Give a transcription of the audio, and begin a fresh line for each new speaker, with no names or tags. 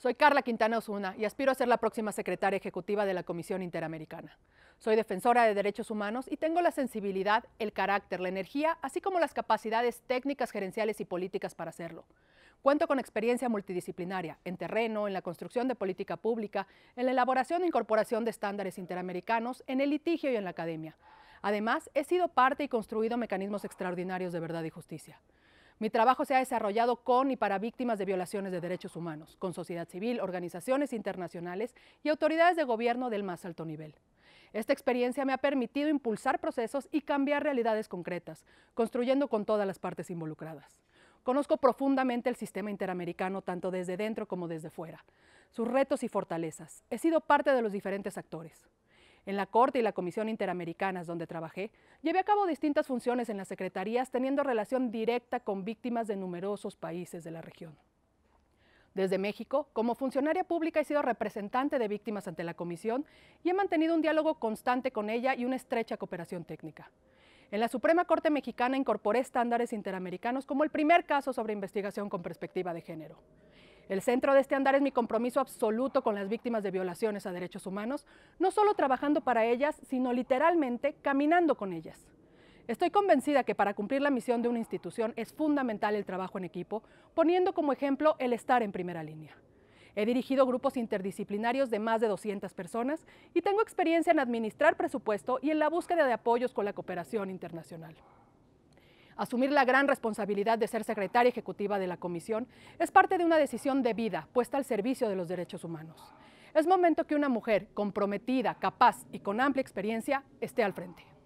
Soy Carla Quintana Osuna y aspiro a ser la próxima secretaria ejecutiva de la Comisión Interamericana. Soy defensora de derechos humanos y tengo la sensibilidad, el carácter, la energía, así como las capacidades técnicas, gerenciales y políticas para hacerlo. Cuento con experiencia multidisciplinaria en terreno, en la construcción de política pública, en la elaboración e incorporación de estándares interamericanos, en el litigio y en la academia. Además, he sido parte y construido mecanismos extraordinarios de verdad y justicia. Mi trabajo se ha desarrollado con y para víctimas de violaciones de derechos humanos, con sociedad civil, organizaciones internacionales y autoridades de gobierno del más alto nivel. Esta experiencia me ha permitido impulsar procesos y cambiar realidades concretas, construyendo con todas las partes involucradas. Conozco profundamente el sistema interamericano tanto desde dentro como desde fuera, sus retos y fortalezas. He sido parte de los diferentes actores. En la Corte y la Comisión Interamericanas, donde trabajé, llevé a cabo distintas funciones en las secretarías teniendo relación directa con víctimas de numerosos países de la región. Desde México, como funcionaria pública he sido representante de víctimas ante la Comisión y he mantenido un diálogo constante con ella y una estrecha cooperación técnica. En la Suprema Corte Mexicana incorporé estándares interamericanos como el primer caso sobre investigación con perspectiva de género. El centro de este andar es mi compromiso absoluto con las víctimas de violaciones a derechos humanos, no solo trabajando para ellas, sino literalmente caminando con ellas. Estoy convencida que para cumplir la misión de una institución es fundamental el trabajo en equipo, poniendo como ejemplo el estar en primera línea. He dirigido grupos interdisciplinarios de más de 200 personas y tengo experiencia en administrar presupuesto y en la búsqueda de apoyos con la cooperación internacional. Asumir la gran responsabilidad de ser secretaria ejecutiva de la Comisión es parte de una decisión de vida puesta al servicio de los derechos humanos. Es momento que una mujer comprometida, capaz y con amplia experiencia esté al frente.